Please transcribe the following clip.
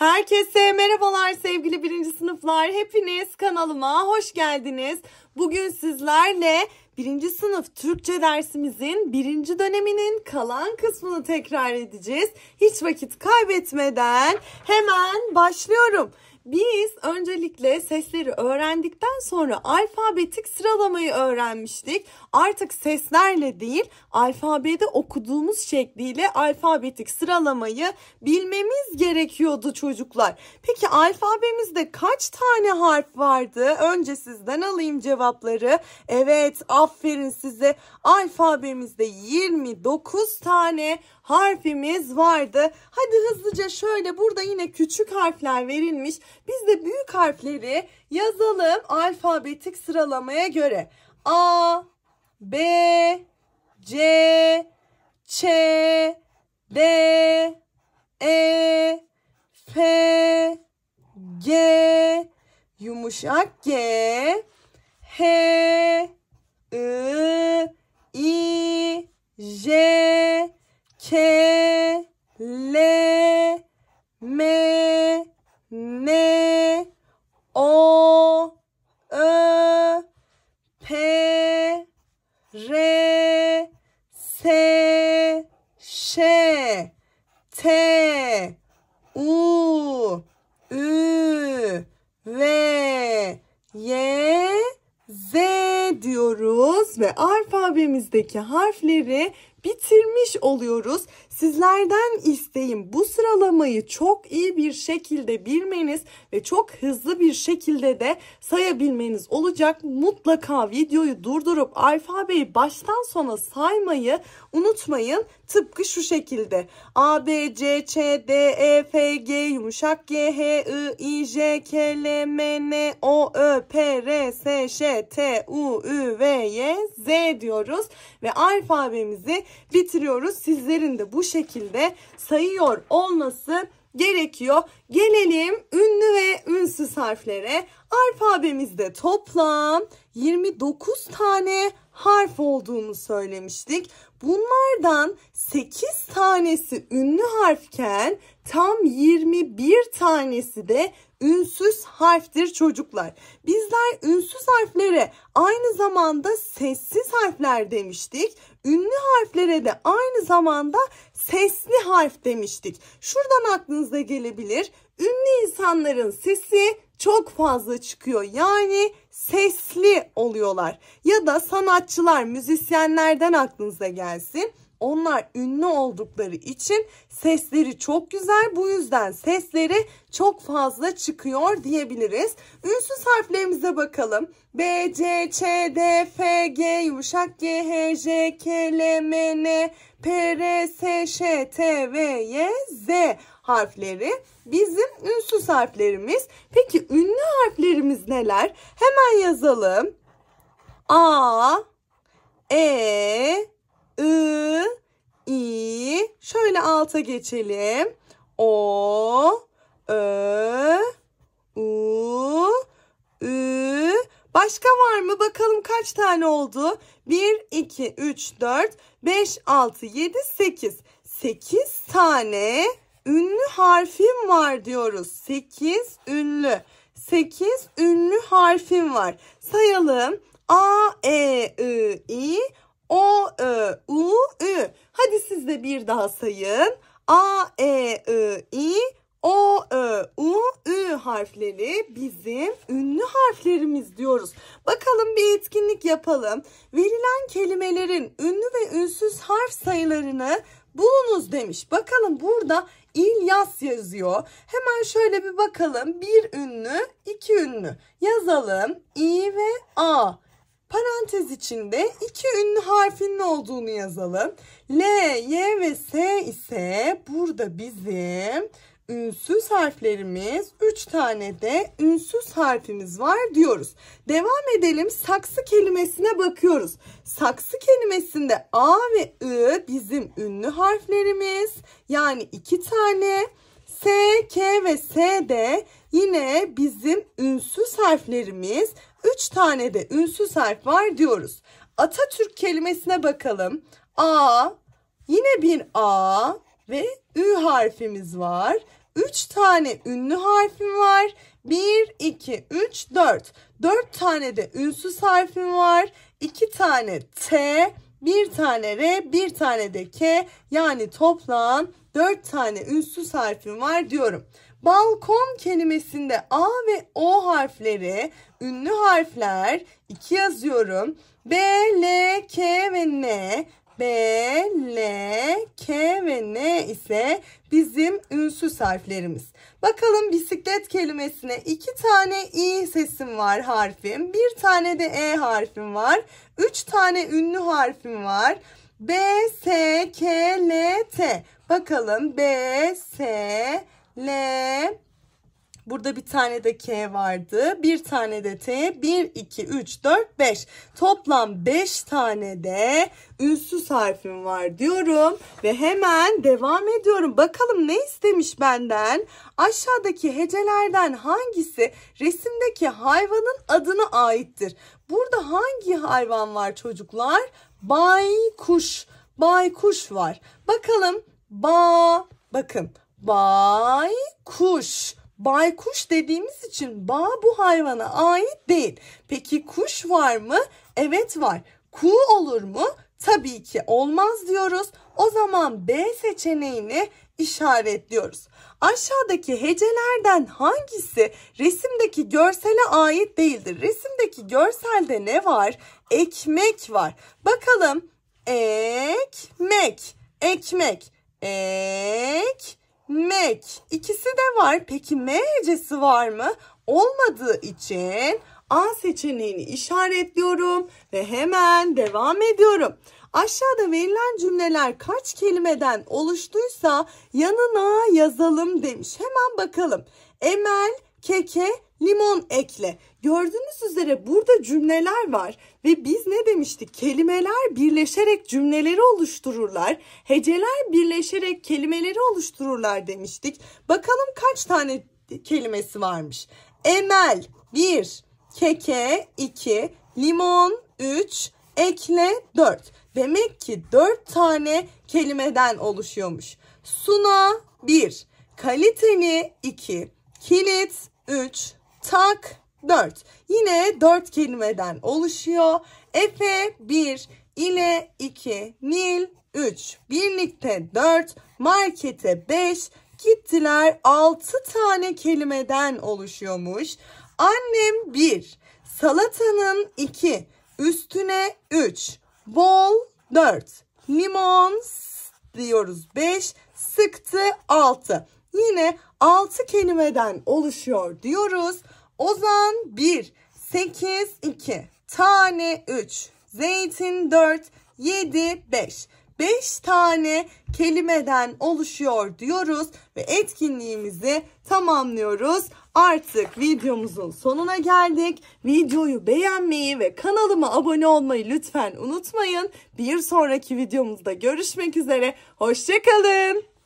Herkese merhabalar sevgili birinci sınıflar. Hepiniz kanalıma hoş geldiniz. Bugün sizlerle birinci sınıf Türkçe dersimizin birinci döneminin kalan kısmını tekrar edeceğiz. Hiç vakit kaybetmeden hemen başlıyorum. Biz öncelikle sesleri öğrendikten sonra alfabetik sıralamayı öğrenmiştik. Artık seslerle değil alfabede okuduğumuz şekliyle alfabetik sıralamayı bilmemiz gerekiyordu çocuklar. Peki alfabemizde kaç tane harf vardı? Önce sizden alayım cevapları. Evet aferin size alfabemizde 29 tane harfimiz vardı. Hadi hızlıca şöyle burada yine küçük harfler verilmiş. Biz de büyük harfleri yazalım alfabetik sıralamaya göre. A, B, C, Ç, D, E, F, G, yumuşak G, H, I, I, J, K, L, M, M O Ö P R S Ş T U Ü V Y Z diyoruz ve alfabemizdeki harfleri bitirmiş oluyoruz. Sizlerden isteğim bu sıralamayı çok iyi bir şekilde bilmeniz ve çok hızlı bir şekilde de sayabilmeniz olacak. Mutlaka videoyu durdurup alfabeyi baştan sona saymayı unutmayın. Tıpkı şu şekilde A, B, C, Ç, D, E, F, G, yumuşak G, H, I, I, J, K, L, M, N, O, Ö, P, R, S, Ş, T, U, Ü, V, Y, Z diyoruz ve alfabemizi bitiriyoruz. Sizlerin de bu şekilde sayıyor olması gerekiyor. Gelelim ünlü ve ünsüz harflere alfabemizde toplam 29 tane harf olduğunu söylemiştik. Bunlardan 8 tanesi ünlü harfken tam 21 tanesi de ünsüz harftir çocuklar. Bizler ünsüz harflere aynı zamanda sessiz harfler demiştik. Ünlü harflere de aynı zamanda sesli harf demiştik. Şuradan aklınıza gelebilir ünlü insanların sesi çok fazla çıkıyor. Yani sesli oluyorlar. Ya da sanatçılar, müzisyenlerden aklınıza gelsin. Onlar ünlü oldukları için sesleri çok güzel. Bu yüzden sesleri çok fazla çıkıyor diyebiliriz. Ünsüz harflerimize bakalım. B, C, Ç, D, F, G, yumuşak G, H, J, K, L, M, N, P, R, S, Ş, T, V, Y, Z harfleri bizim ünsüz harflerimiz. Peki ünlü harflerimiz neler? Hemen Hemen yazalım. A, E, I, I. Şöyle alta geçelim. O, Ö, U, Ü. Başka var mı? Bakalım kaç tane oldu? 1, 2, 3, 4, 5, 6, 7, 8. 8 tane ünlü harfim var diyoruz. 8 ünlü. 8 ünlü harfim var. Sayalım. A, E, I, I, O, Ö, U, Ü. Hadi siz de bir daha sayın. A, E, I, I, O, Ö, U, Ü harfleri bizim ünlü harflerimiz diyoruz. Bakalım bir etkinlik yapalım. Verilen kelimelerin ünlü ve ünsüz harf sayılarını bulunuz demiş. Bakalım burada İlyas yazıyor. Hemen şöyle bir bakalım. Bir ünlü, iki ünlü. Yazalım İ ve A. Parantez içinde iki ünlü harfinin olduğunu yazalım. L, Y ve S ise burada bizim ünsüz harflerimiz, 3 tane de ünsüz harfimiz var diyoruz. Devam edelim saksı kelimesine bakıyoruz. Saksı kelimesinde A ve I bizim ünlü harflerimiz. Yani 2 tane. S, K ve S de yine bizim ünsüz harflerimiz. 3 tane de ünsüz harf var diyoruz. Atatürk kelimesine bakalım. A, yine bir A ve Ü harfimiz var. 3 tane ünlü harfim var. 1, 2, 3, 4. 4 tane de ünsüz harfim var. 2 tane T, 1 tane R, 1 tane de K. Yani toplam 4 tane ünsüz harfim var diyorum. Balkon kelimesinde A ve O harfleri, ünlü harfler 2 yazıyorum. B, L, K ve N B, L, K ve N ise bizim ünsüz harflerimiz. Bakalım bisiklet kelimesine iki tane i sesim var harfim. Bir tane de e harfim var. Üç tane ünlü harfim var. B, S, K, L, T. Bakalım B, S, L, Burada bir tane de K vardı. Bir tane de T. 1, 2, 3, 4, 5. Toplam 5 tane de ünsüz harfim var diyorum. Ve hemen devam ediyorum. Bakalım ne istemiş benden? Aşağıdaki hecelerden hangisi resimdeki hayvanın adına aittir? Burada hangi hayvan var çocuklar? Baykuş. Baykuş var. Bakalım. Ba. Bakın. Baykuş baykuş dediğimiz için ba bu hayvana ait değil. Peki kuş var mı? Evet var. Ku olur mu? Tabii ki olmaz diyoruz. O zaman B seçeneğini işaretliyoruz. Aşağıdaki hecelerden hangisi resimdeki görsele ait değildir? Resimdeki görselde ne var? Ekmek var. Bakalım ekmek, ekmek, ekmek mek. İkisi de var. Peki M var mı? Olmadığı için A seçeneğini işaretliyorum ve hemen devam ediyorum. Aşağıda verilen cümleler kaç kelimeden oluştuysa yanına yazalım demiş. Hemen bakalım. Emel keke limon ekle. Gördüğünüz üzere burada cümleler var ve biz ne demiştik? Kelimeler birleşerek cümleleri oluştururlar. Heceler birleşerek kelimeleri oluştururlar demiştik. Bakalım kaç tane kelimesi varmış. Emel 1, keke 2, limon 3, ekle 4. Demek ki 4 tane kelimeden oluşuyormuş. Suna 1, kaliteni 2, kilit 3, tak 4. Yine 4 kelimeden oluşuyor. Efe 1 ile 2 Nil 3 birlikte 4 markete 5 gittiler 6 tane kelimeden oluşuyormuş. Annem 1 salatanın 2 üstüne 3 bol 4 limon diyoruz 5 sıktı 6 yine 6 kelimeden oluşuyor diyoruz. Ozan 1, 8, 2, tane 3, zeytin 4, 7, 5. 5 tane kelimeden oluşuyor diyoruz ve etkinliğimizi tamamlıyoruz. Artık videomuzun sonuna geldik. Videoyu beğenmeyi ve kanalıma abone olmayı lütfen unutmayın. Bir sonraki videomuzda görüşmek üzere. Hoşçakalın.